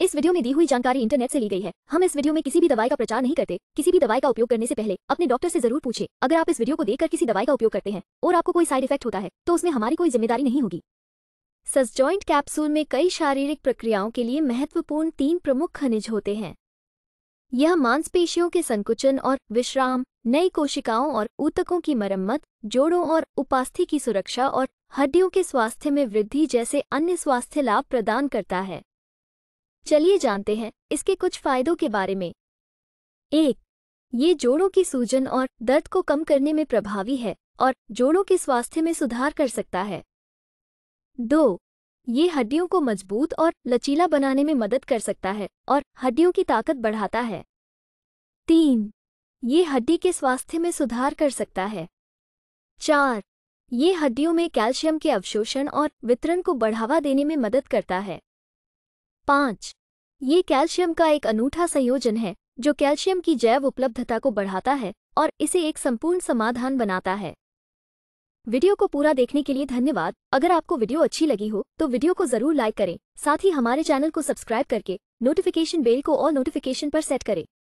इस वीडियो में दी हुई जानकारी इंटरनेट से ली गई है हम इस वीडियो में किसी भी दवाई का प्रचार नहीं करते किसी भी दवाई का उपयोग करने से पहले अपने डॉक्टर से जरूर पूछे अगर आप इस वीडियो को देखकर किसी दवाई का उपयोग करते हैं और आपको कोई साइड इफेक्ट होता है तो उसमें हमारी कोई जिम्मेदारी नहीं होगी ज्वाइंट कैप्सूल में कई शारीरिक प्रक्रियाओं के लिए महत्वपूर्ण तीन प्रमुख खनिज होते हैं यह मांसपेशियों के संकुचन और विश्राम नई कोशिकाओं और ऊतकों की मरम्मत जोड़ों और उपास्थि की सुरक्षा और हड्डियों के स्वास्थ्य में वृद्धि जैसे अन्य स्वास्थ्य लाभ प्रदान करता है चलिए जानते हैं इसके कुछ फायदों के बारे में एक ये जोड़ों की सूजन और दर्द को कम करने में प्रभावी है और जोड़ों के स्वास्थ्य में सुधार कर सकता है दो ये हड्डियों को मजबूत और लचीला बनाने में मदद कर सकता है और हड्डियों की ताकत बढ़ाता है तीन ये हड्डी के स्वास्थ्य में सुधार कर सकता है चार ये हड्डियों में कैल्शियम के अवशोषण और वितरण को बढ़ावा देने में मदद करता है पाँच ये कैल्शियम का एक अनूठा संयोजन है जो कैल्शियम की जैव उपलब्धता को बढ़ाता है और इसे एक संपूर्ण समाधान बनाता है वीडियो को पूरा देखने के लिए धन्यवाद अगर आपको वीडियो अच्छी लगी हो तो वीडियो को जरूर लाइक करें साथ ही हमारे चैनल को सब्सक्राइब करके नोटिफिकेशन बेल को और नोटिफिकेशन पर सेट करें